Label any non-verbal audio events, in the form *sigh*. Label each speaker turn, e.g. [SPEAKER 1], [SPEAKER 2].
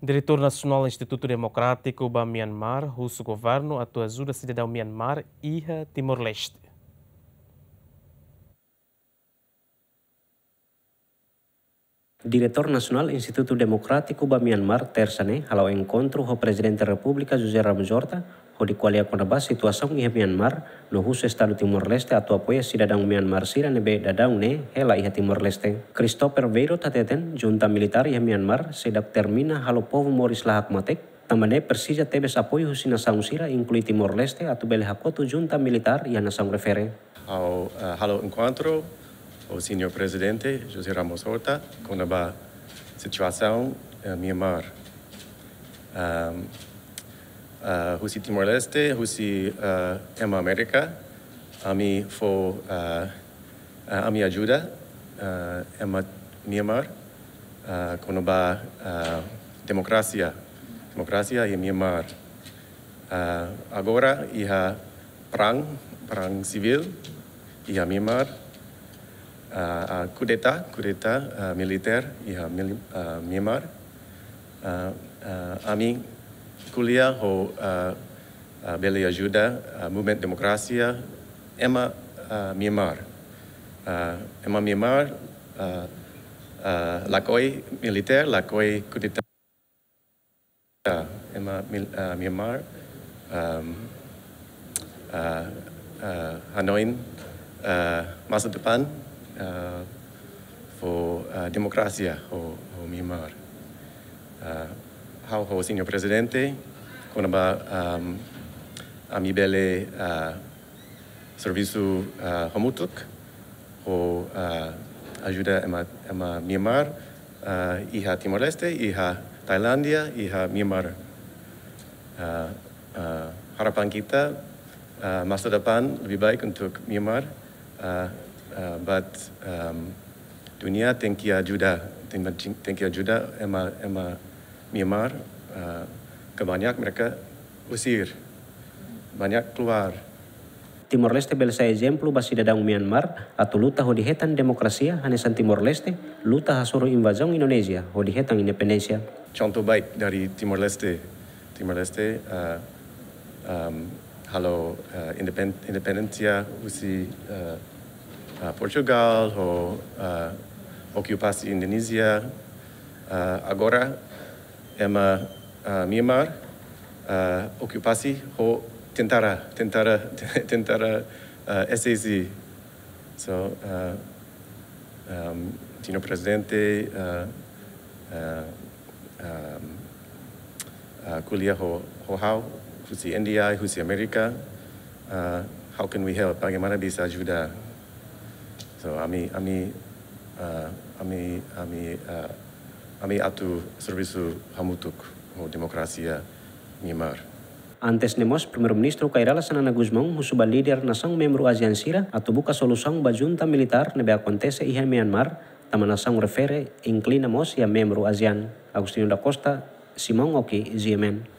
[SPEAKER 1] Diretor Nacional do Instituto Democrático para Myanmar, russo governo, atua ajuda cidadão Myanmar e Timor-Leste. Diretor Nacional Instituto Democrático para Myanmar, Tersane, ao encontro com o Presidente da República, José Ramos Horta, odikualia kona basi situasi ngi Myanmar no husu estado Timor Leste atau apoia sidadang Myanmar sira nebe dadang ne hela iha Timor Leste. Christopher Veiro tateten junta militar iha Myanmar sedap termina halo povo moris lahak matek Tamane Persija tebes apoio husi saung sira inkluit Timor Leste atau bele hakoto junta militar iha nasaung refere.
[SPEAKER 2] Ao, eh, halo encontro o senhor presidente José Ramos Horta com situasi eh, Myanmar. Um, uh, husi Timor Leste, husi uh, Emma América, a mí fue uh, uh, uh, Emma Myanmar uh, con la uh, democracia, Myanmar. Uh, ahora hija perang, perang civil, hija Myanmar, uh, uh, kudeta, kudeta uh, militer, hija uh, Myanmar. Uh, uh, kuliah ho uh, uh, Bela Ajuda, uh, Emma uh, Myanmar. Uh, Emma Myanmar, uh, uh, lakoi kudeta ema uh, Emma uh, Myanmar, um, uh, uh, Hanoi, uh, masa depan, uh, for uh, Demokrasia, ho, ho Myanmar. Uh, Jaujo, señor presidente, con la um, amibele uh, servicio uh, Hamutuk, o uh, ayuda en, en Myanmar, uh, hija Timor-Leste, Iha Thailandia, Iha Myanmar. Uh, uh, harapan kita uh, masa depan lebih baik untuk Myanmar, uh, uh, but um, dunia tengki ajuda, tengki ajuda ema ema Myanmar, uh, eh, kebanyak mereka usir,
[SPEAKER 1] banyak keluar. Timor Leste bel saya jemplu basi dadang Myanmar atau luta ho dihetan demokrasi hanesan Timor Leste luta hasuru invasion Indonesia hodi dihetan independensia.
[SPEAKER 2] Contoh baik dari Timor Leste. Timor Leste uh, um, halo uh, eh, independ independensia usi uh, uh, Portugal ho uh, okupasi Indonesia uh, agora ema uh, Myanmar uh, ocupasse ou tentara tentara *laughs* tentara uh, SAC. So uh, um, tinha presidente uh, uh, um, uh, kulia ho ho how husi India husi Amerika uh, how can we help bagaimana bisa ajudar so ami ami uh, ami ami uh, ami atu tu servisu hamutuk o demokrasia ngimar. Antes nemos, primeiro-ministro Kairala
[SPEAKER 1] Sanana Guzmão, o subalíder nação membro ASEAN Sira, atu buka solução da junta militar nebe acontece em Myanmar, tamanação refere inclinamos e a membro ASEAN. Agostinho da Costa, Simão Oki, Ziemen.